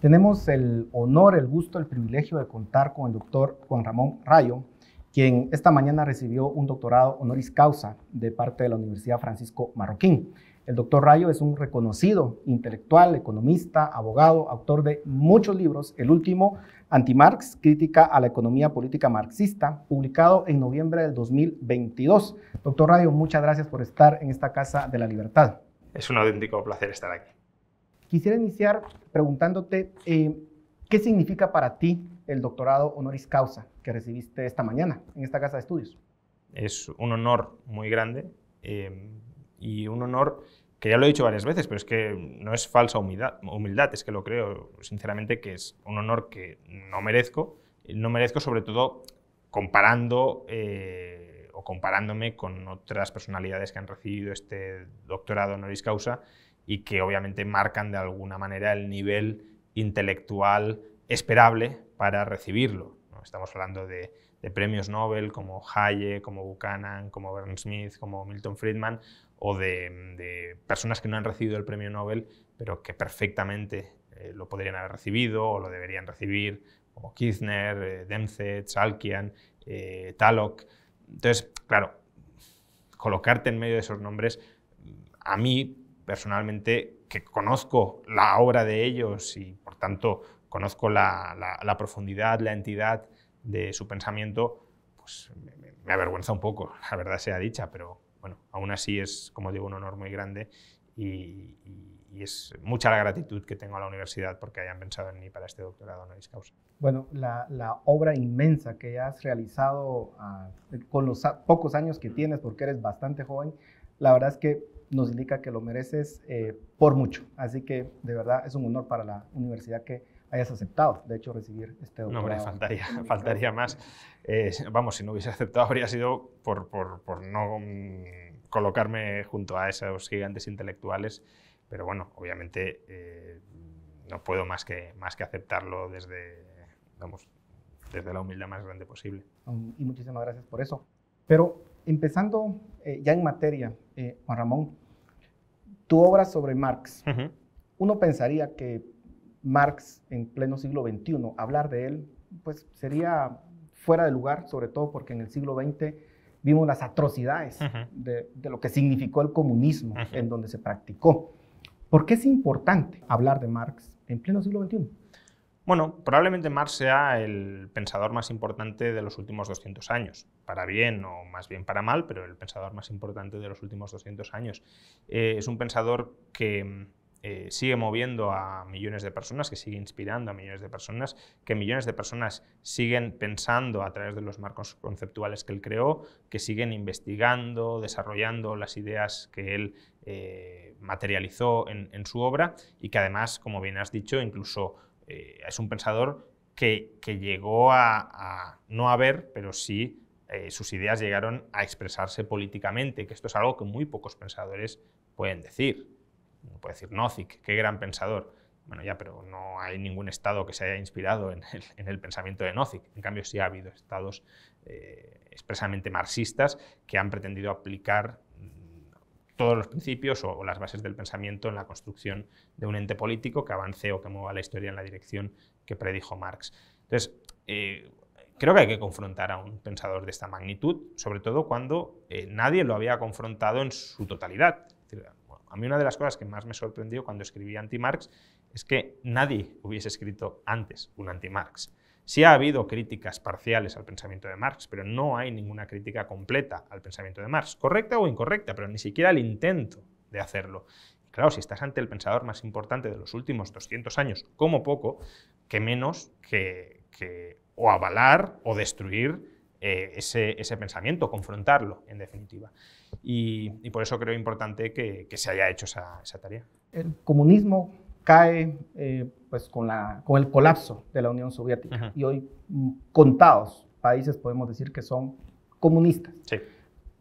Tenemos el honor, el gusto, el privilegio de contar con el doctor Juan Ramón Rayo, quien esta mañana recibió un doctorado honoris causa de parte de la Universidad Francisco Marroquín. El doctor Rayo es un reconocido intelectual, economista, abogado, autor de muchos libros, el último, Antimarx, Crítica a la Economía Política Marxista, publicado en noviembre del 2022. Doctor Rayo, muchas gracias por estar en esta Casa de la Libertad. Es un auténtico placer estar aquí. Quisiera iniciar preguntándote eh, qué significa para ti el doctorado honoris causa que recibiste esta mañana en esta casa de estudios. Es un honor muy grande em, y un honor que ya lo he dicho varias veces, pero es que no es falsa humildad, humildad, es que lo creo sinceramente que es un honor que no merezco, no merezco sobre todo comparando eh, o comparándome con otras personalidades que han recibido este doctorado honoris causa y que obviamente marcan de alguna manera el nivel intelectual esperable para recibirlo. Estamos hablando de, premios Nobel como Hayek, como Buchanan, como Bern Smith, como Milton Friedman, o de, personas que no han recibido el premio Nobel, pero que perfectamente eh, lo podrían haber recibido o lo deberían recibir, como Kirchner, eh, Salkian, eh, Talock. Entonces, claro, colocarte en medio de esos nombres, a mí personalmente que conozco la obra de ellos y por tanto conozco la, profundidad, la entidad de su pensamiento, pues me, avergüenza un poco, la verdad sea dicha, pero bueno, aún así es, como digo, un honor muy grande y, es mucha la gratitud que tengo a la universidad porque hayan pensado en mí para este doctorado honoris causa. Bueno, la, obra inmensa que has realizado ah, con los pocos años que tienes, porque eres bastante joven, la verdad es que nos indica que lo mereces eh, por mucho. Así que de verdad es un honor para la universidad que hayas aceptado, de hecho, recibir este doctorado. No, hombre, faltaría, faltaría más. Eh, vamos, si no hubiese aceptado habría sido por, por, por no mm, colocarme junto a esos gigantes intelectuales, pero bueno, obviamente eh, no puedo más que, más que aceptarlo desde, vamos, desde la humildad más grande posible. Y muchísimas gracias por eso. Pero empezando eh, ya en materia, eh, Juan Ramón, tu obra sobre Marx. Uno pensaría que Marx en pleno siglo XXI, hablar de él, pues sería fuera de lugar, sobre todo porque en el siglo XX vimos las atrocidades de, lo que significó el comunismo en donde se practicó. ¿Por qué es importante hablar de Marx en pleno siglo XXI? Bueno, probablemente Marx sea el pensador más importante de los últimos 200 años, para bien o más bien para mal, pero el pensador más importante de los últimos 200 años. Eh, es un pensador que eh, sigue moviendo a millones de personas, que sigue inspirando a millones de personas, que millones de personas siguen pensando a través de los marcos conceptuales que él creó, que siguen investigando, desarrollando las ideas que él eh, materializó en su obra y que además, como bien has dicho, incluso eh, es un pensador que, llegó a, no haber, pero sí eh, sus ideas llegaron a expresarse políticamente, que esto es algo que muy pocos pensadores pueden decir. Uno puede decir Nozick, qué gran pensador. Bueno, ya, pero no hay ningún estado que se haya inspirado en el, pensamiento de Nozick. En cambio, sí ha habido estados eh, expresamente marxistas que han pretendido aplicar todos los principios o, las bases del pensamiento en la construcción de un ente político que avance o que mueva la historia en la dirección que predijo Marx. Entonces, eh, creo que hay que confrontar a un pensador de esta magnitud, sobre todo cuando eh, nadie lo había confrontado en su totalidad. a mí una de las cosas que más me sorprendió cuando escribí anti-Marx es que nadie hubiese escrito antes un anti-Marx. Sí ha habido críticas parciales al pensamiento de Marx, pero no hay ninguna crítica completa al pensamiento de Marx, correcta o incorrecta, pero ni siquiera el intento de hacerlo. claro, si estás ante el pensador más importante de los últimos 200 años, como poco, que menos que, o avalar o destruir eh, ese, pensamiento, confrontarlo, en definitiva. Y, por eso creo importante que, se haya hecho esa, esa tarea. El comunismo cae eh, pues con, la, con el colapso de la Unión Soviética. Y hoy mm, contados países podemos decir que son comunistas.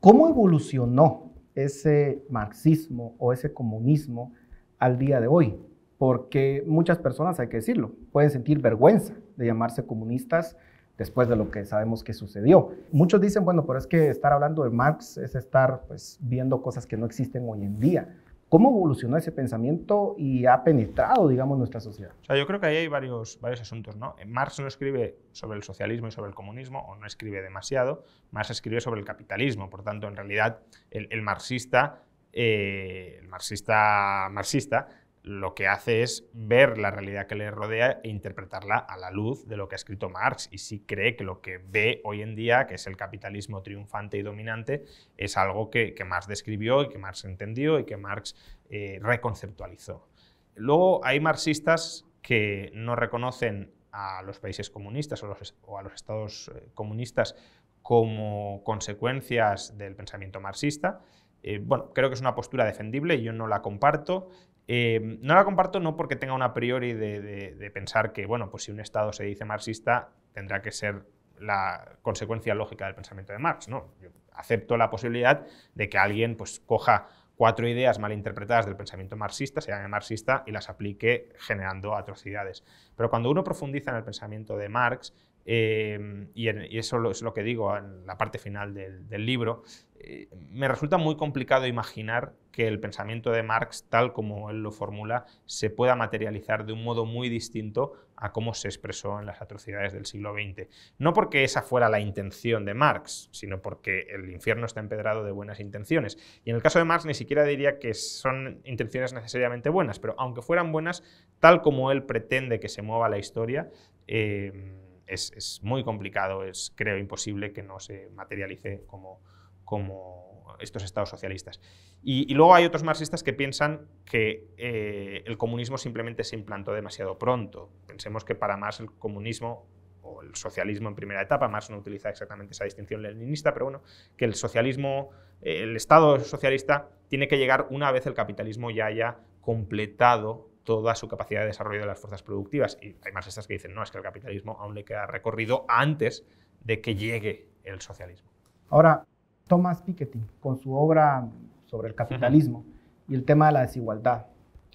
¿Cómo evolucionó ese marxismo o ese comunismo al día de hoy? Porque muchas personas, hay que decirlo, pueden sentir vergüenza de llamarse comunistas después de lo que sabemos que sucedió. Muchos dicen, bueno, pero es que estar hablando de Marx es estar pues, viendo cosas que no existen hoy en día. ¿Cómo evolucionó ese pensamiento y ha penetrado, digamos, nuestra sociedad? yo creo que ahí hay varios, varios asuntos, ¿no? Marx no escribe sobre el socialismo y sobre el comunismo, o no escribe demasiado, Marx escribe sobre el capitalismo, por tanto, en realidad, el, marxista, eh, el marxista marxista, lo que hace es ver la realidad que le rodea e interpretarla a la luz de lo que ha escrito Marx y si cree que lo que ve hoy en día, que es el capitalismo triunfante y dominante, es algo que, que Marx describió y que Marx entendió y que Marx eh, reconceptualizó. Luego hay marxistas que no reconocen a los países comunistas o, a los estados eh, comunistas como consecuencias del pensamiento marxista, eh, bueno, creo que es una postura defendible, yo no la comparto. Em, no la comparto no porque tenga una priori de, pensar que, bueno, pues si un Estado se dice marxista, tendrá que ser la consecuencia lógica del pensamiento de Marx. No, acepto la posibilidad de que alguien pues, coja cuatro ideas malinterpretadas del pensamiento marxista, se llame marxista, y las aplique generando atrocidades. Pero cuando uno profundiza en el pensamiento de Marx, Em, y, eso es lo que digo en la parte final del, libro, eh, me resulta muy complicado imaginar que el pensamiento de Marx, tal como él lo formula, se pueda materializar de un modo muy distinto a cómo se expresó en las atrocidades del siglo XX. No porque esa fuera la intención de Marx, sino porque el infierno está empedrado de buenas intenciones. Y en el caso de Marx ni siquiera diría que son intenciones necesariamente buenas, pero aunque fueran buenas, tal como él pretende que se mueva la historia, em, es, muy complicado, es creo imposible que no se materialice como, como estos estados socialistas. Y, luego hay otros marxistas que piensan que eh, el comunismo simplemente se implantó demasiado pronto. Pensemos que para Marx el comunismo o el socialismo en primera etapa, Marx no utiliza exactamente esa distinción leninista, pero bueno, que el socialismo, eh, el Estado socialista tiene que llegar una vez el capitalismo ya haya completado toda su capacidad de desarrollo de las fuerzas productivas. Y hay más estas que dicen, no, es que el capitalismo aún le queda recorrido antes de que llegue el socialismo. Ahora, Thomas Piketty, con su obra sobre el capitalismo y el tema de la desigualdad,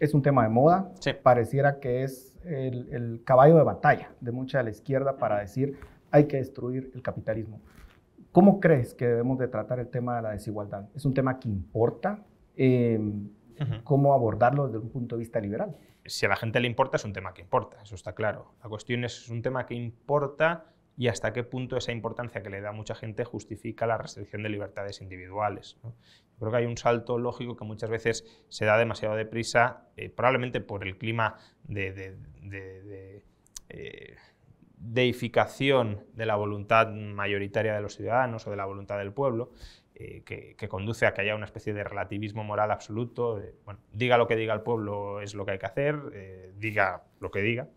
es un tema de moda. Pareciera que es el, caballo de batalla de mucha de la izquierda para decir hay que destruir el capitalismo. ¿Cómo crees que debemos de tratar el tema de la desigualdad? ¿Es un tema que importa? Eh, cómo abordarlo desde un punto de vista liberal. Si a la gente le importa, es un tema que importa, eso está claro. La cuestión es, es un tema que importa y hasta qué punto esa importancia que le da mucha gente justifica la restricción de libertades individuales. Creo que hay un salto lógico que muchas veces se da demasiado deprisa, eh, probablemente por el clima de, eh, deificación de la voluntad mayoritaria de los ciudadanos o de la voluntad del pueblo, eh, que, conduce a que haya una especie de relativismo moral absoluto. diga lo que diga el pueblo es lo que hay que hacer, eh, diga lo que diga.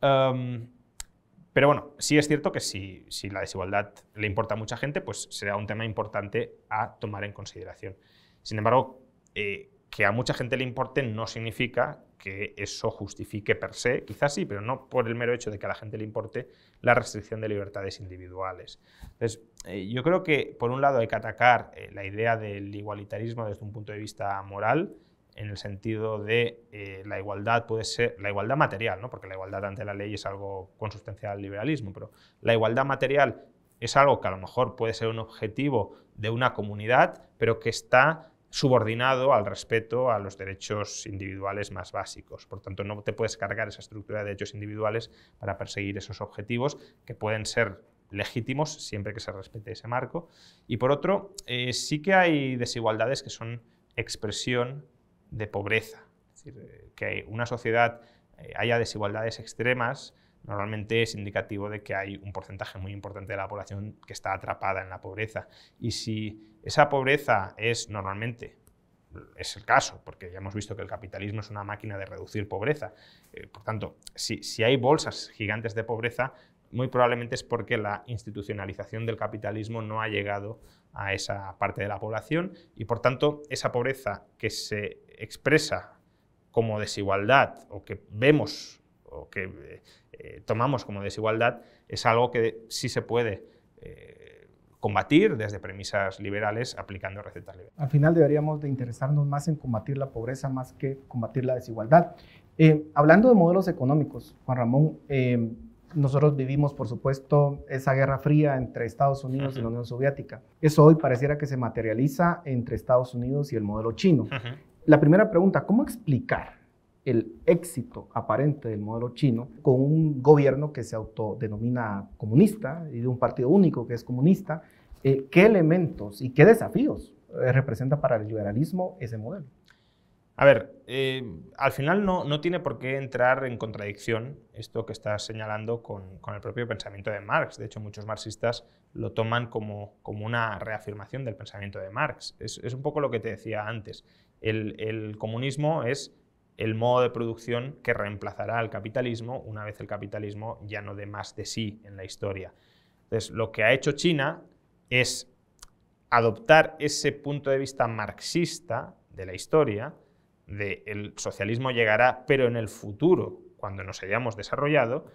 pero bueno, sí es cierto que si, la desigualdad le importa a mucha gente, pues será un tema importante a tomar en consideración. Sin embargo, eh, que a mucha gente le importe no significa que eso justifique per se, quizás sí, pero no por el mero hecho de que a la gente le importe la restricción de libertades individuales. Entonces, eh, yo creo que por un lado hay que atacar eh, la idea del igualitarismo desde un punto de vista moral, en el sentido de eh, la igualdad puede ser la igualdad material, ¿no? porque la igualdad ante la ley es algo consustancial al liberalismo, pero la igualdad material es algo que a lo mejor puede ser un objetivo de una comunidad, pero que está subordinado al respeto a los derechos individuales más básicos. Por tanto, no te puedes cargar esa estructura de derechos individuales para perseguir esos objetivos que pueden ser legítimos siempre que se respete ese marco. Y por otro, eh, sí que hay desigualdades que son expresión de pobreza. Es decir, eh, que una sociedad eh, haya desigualdades extremas normalmente es indicativo de que hay un porcentaje muy importante de la población que está atrapada en la pobreza. Y si esa pobreza es normalmente, es el caso, porque ya hemos visto que el capitalismo es una máquina de reducir pobreza, eh, por tanto, si, si hay bolsas gigantes de pobreza, muy probablemente es porque la institucionalización del capitalismo no ha llegado a esa parte de la población y por tanto esa pobreza que se expresa como desigualdad o que vemos o que eh, eh, tomamos como desigualdad, es algo que sí se puede eh, combatir desde premisas liberales aplicando recetas liberales. Al final deberíamos de interesarnos más en combatir la pobreza más que combatir la desigualdad. Eh, hablando de modelos económicos, Juan Ramón, nosotros vivimos, por supuesto, esa guerra fría entre Estados Unidos y la Unión Soviética. Eso hoy pareciera que se materializa entre Estados Unidos y el modelo chino. La primera pregunta, ¿cómo explicar el éxito aparente del modelo chino con un gobierno que se autodenomina comunista y de un partido único que es comunista, eh, ¿qué elementos y qué desafíos eh, representa para el liberalismo ese modelo? A ver, eh, al final no, no, tiene por qué entrar en contradicción esto que estás señalando con, con, el propio pensamiento de Marx. De hecho, muchos marxistas lo toman como, como una reafirmación del pensamiento de Marx. Es, es un poco lo que te decía antes. El, el comunismo es el modo de producción que reemplazará al capitalismo una vez el capitalismo ya no dé más de sí en la historia. Entonces, lo que ha hecho China es adoptar ese punto de vista marxista de la historia, de el socialismo llegará, pero en el futuro, cuando nos hayamos desarrollado,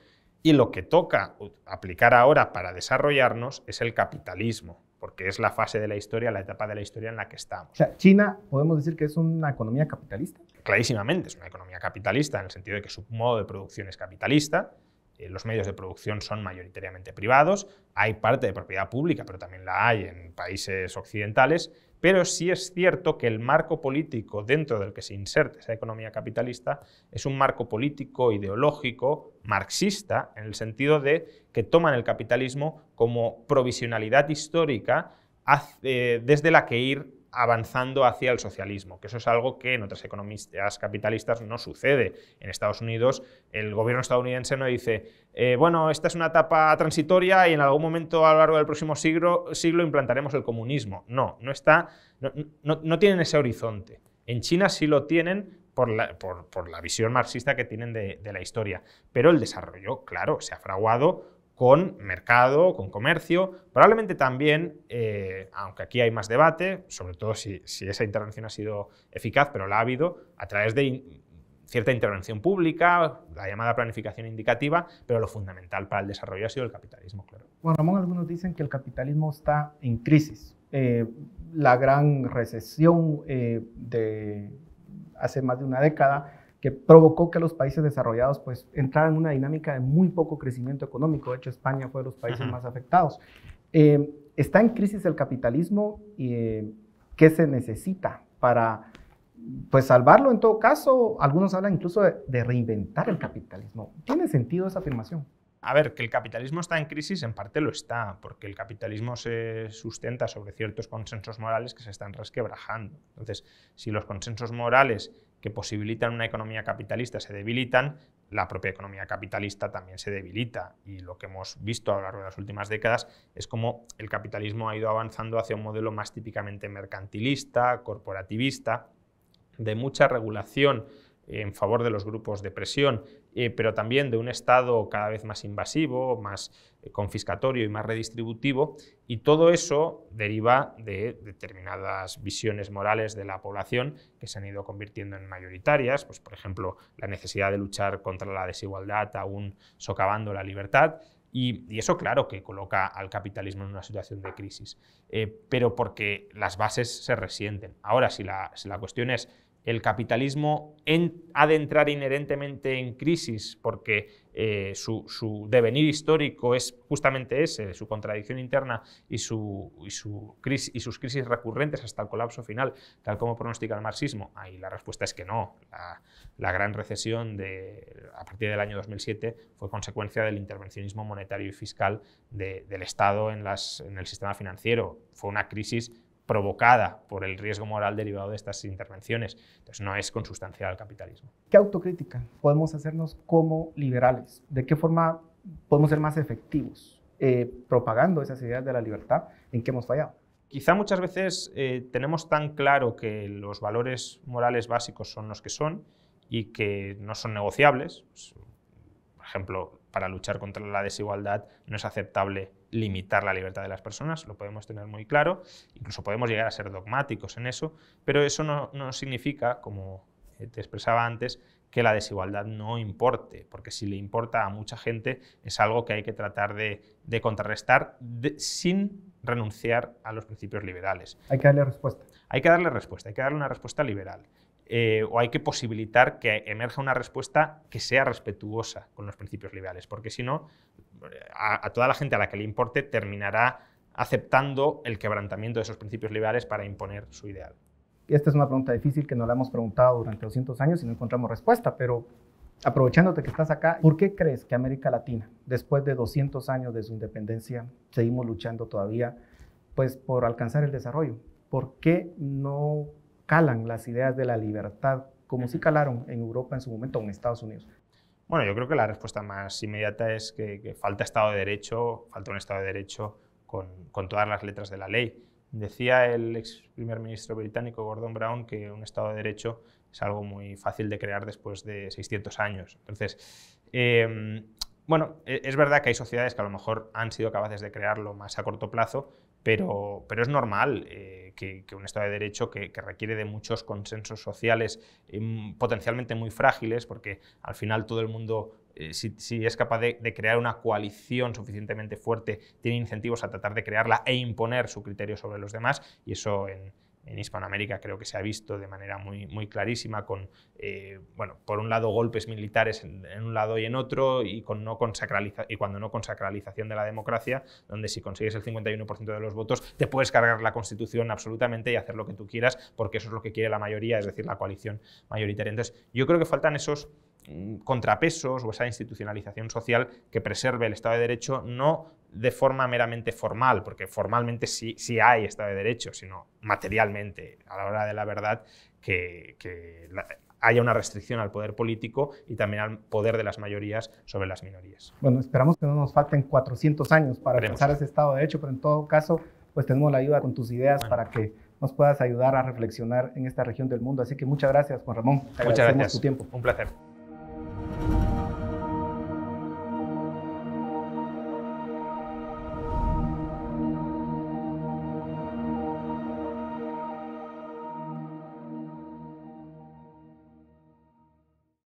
y lo que toca aplicar ahora para desarrollarnos es el capitalismo, porque es la fase de la historia, la etapa de la historia en la que estamos. O sea, China, podemos decir que es una economía capitalista. Clarísimamente, es una economía capitalista en el sentido de que su modo de producción es capitalista, eh, los medios de producción son mayoritariamente privados, hay parte de propiedad pública, pero también la hay en países occidentales, pero sí es cierto que el marco político dentro del que se inserta esa economía capitalista es un marco político, ideológico, marxista, en el sentido de que toman el capitalismo como provisionalidad histórica desde la que ir avanzando hacia el socialismo, que eso es algo que en otras economías capitalistas no sucede. En Estados Unidos el gobierno estadounidense no dice, eh, bueno, esta es una etapa transitoria y en algún momento a lo largo del próximo siglo, implantaremos el comunismo. No, no, está, no, tienen ese horizonte. En China sí lo tienen por la, visión marxista que tienen de la historia, pero el desarrollo, claro, se ha fraguado con mercado, con comercio, probablemente también, eh, aunque aquí hay más debate, sobre todo si, esa intervención ha sido eficaz, pero la ha habido a través de cierta intervención pública, la llamada planificación indicativa, pero lo fundamental para el desarrollo ha sido el capitalismo, claro. Bueno, Ramón, algunos dicen que el capitalismo está en crisis. Eh, la gran recesión eh, de hace más de una década que provocó que los países desarrollados pues entraran en una dinámica de muy poco crecimiento económico. De hecho, España fue de los países más afectados. Eh, está en crisis el capitalismo y eh, qué se necesita para pues salvarlo en todo caso. Algunos hablan incluso de reinventar el capitalismo. ¿Tiene sentido esa afirmación? A ver, que el capitalismo está en crisis, en parte lo está, porque el capitalismo se sustenta sobre ciertos consensos morales que se están resquebrajando. Entonces, si los consensos morales que posibilitan una economía capitalista se debilitan, la propia economía capitalista también se debilita. Y lo que hemos visto a lo largo de las últimas décadas es cómo el capitalismo ha ido avanzando hacia un modelo más típicamente mercantilista, corporativista, de mucha regulación en favor de los grupos de presión eh, pero también de un Estado cada vez más invasivo, más eh, confiscatorio y más redistributivo, y todo eso deriva de determinadas visiones morales de la población que se han ido convirtiendo en mayoritarias, pues, por ejemplo, la necesidad de luchar contra la desigualdad aún socavando la libertad, y, eso, claro, que coloca al capitalismo en una situación de crisis, eh, pero porque las bases se resienten. Ahora, si la cuestión es el capitalismo ha de entrar inherentemente en crisis porque eh, su, devenir histórico es justamente ese, su contradicción interna y, su, su crisis, y, sus crisis recurrentes hasta el colapso final, tal como pronostica el marxismo? Ahí la respuesta es que no. La, gran recesión de, a partir del año 2007 fue consecuencia del intervencionismo monetario y fiscal del Estado en, las, en el sistema financiero. Fue una crisis provocada por el riesgo moral derivado de estas intervenciones. Entonces, no es consustancial al capitalismo. ¿Qué autocrítica podemos hacernos como liberales? ¿De qué forma podemos ser más efectivos eh, propagando esas ideas de la libertad en que hemos fallado? Quizá muchas veces eh, tenemos tan claro que los valores morales básicos son los que son y que no son negociables. Pues, por ejemplo, para luchar contra la desigualdad no es aceptable limitar la libertad de las personas, lo podemos tener muy claro, incluso podemos llegar a ser dogmáticos en eso, pero eso no, significa, como eh, te expresaba antes, que la desigualdad no importe, porque si le importa a mucha gente es algo que hay que tratar de, contrarrestar sin renunciar a los principios liberales. Hay que darle respuesta. Hay que darle respuesta, hay que darle una respuesta liberal. Eh, o hay que posibilitar que emerja una respuesta que sea respetuosa con los principios liberales, porque si no, a, toda la gente a la que le importe terminará aceptando el quebrantamiento de esos principios liberales para imponer su ideal. Esta es una pregunta difícil que no la hemos preguntado durante 200 años y no encontramos respuesta, pero aprovechándote que estás acá, ¿por qué crees que América Latina, después de 200 años de su independencia, seguimos luchando todavía pues, por alcanzar el desarrollo? ¿Por qué no calan las ideas de la libertad, como si calaron en Europa en su momento o en Estados Unidos? Bueno, yo creo que la respuesta más inmediata es que, falta Estado de Derecho, falta un Estado de Derecho con, todas las letras de la ley. Decía el ex primer ministro británico Gordon Brown que un Estado de Derecho es algo muy fácil de crear después de 600 años. Entonces, em, bueno, e, es verdad que hay sociedades que a lo mejor han sido capaces de crearlo más a corto plazo, pero, pero es normal eh, que, un Estado de Derecho que, requiere de muchos consensos sociales eh, potencialmente muy frágiles, porque al final todo el mundo eh, si, es capaz de, de, crear una coalición suficientemente fuerte, tiene incentivos a tratar de crearla e imponer su criterio sobre los demás, y eso en, en Hispanoamérica creo que se ha visto de manera muy, muy clarísima con, eh, bueno, por un lado golpes militares en, un lado y en otro y, con no y cuando no consacralización de la democracia, donde si consigues el 51% de los votos te puedes cargar la constitución absolutamente y hacer lo que tú quieras porque eso es lo que quiere la mayoría, es decir, la coalición mayoritaria. Entonces yo creo que faltan esos Mm, contrapesos o esa institucionalización social que preserve el Estado de Derecho no de forma meramente formal, porque formalmente sí, sí hay Estado de Derecho, sino materialmente, a la hora de la verdad, que, que haya una restricción al poder político y también al poder de las mayorías sobre las minorías. Bueno, esperamos que no nos falten 400 años para pensar ese Estado de Derecho, pero en todo caso, pues tenemos la ayuda con tus ideas para que nos puedas ayudar a reflexionar en esta región del mundo. Así que muchas gracias, Juan Ramón. muchas gracias. tu tiempo. Un placer.